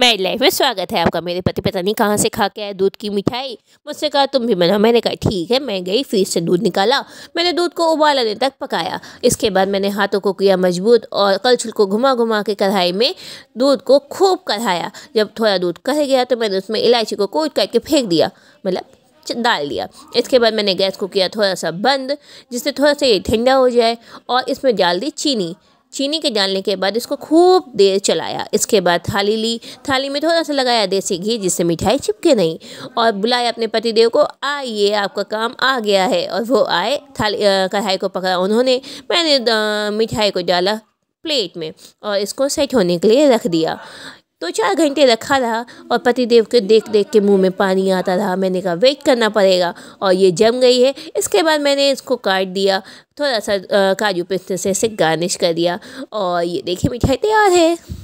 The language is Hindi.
मैरिड लाइफ में स्वागत है आपका मेरे पति पता नहीं कहाँ से खा के आए दूध की मिठाई मुझसे कहा तुम भी बनाओ मैंने कहा ठीक है मैं गई फ्रिज से दूध निकाला मैंने दूध को उबाल आने तक पकाया इसके बाद मैंने हाथों को किया मजबूत और कलछुल को घुमा घुमा के कढ़ाई में दूध को खूब कढ़ाया जब थोड़ा दूध कह गया तो मैंने उसमें इलायची को काट करके फेंक दिया मतलब डाल दिया इसके बाद मैंने गैस को किया थोड़ा सा बंद जिससे थोड़ा सा ये ठंडा हो जाए और इसमें डाल दी चीनी चीनी के डालने के बाद इसको खूब देर चलाया इसके बाद थाली ली थाली में थोड़ा सा लगाया देसी घी जिससे मिठाई चिपके नहीं और बुलाया अपने पतिदेव को आइए आपका काम आ गया है और वो आए थाली कढ़ाई को पकड़ा उन्होंने मैंने मिठाई को डाला प्लेट में और इसको सेट होने के लिए रख दिया दो तो चार घंटे रखा रहा और पतिदेव के देख देख के मुंह में पानी आता रहा मैंने कहा वेट करना पड़ेगा और ये जम गई है इसके बाद मैंने इसको काट दिया थोड़ा सा काजू पिस्ते से इसे गार्निश कर दिया और ये देखिए मिठाई तैयार है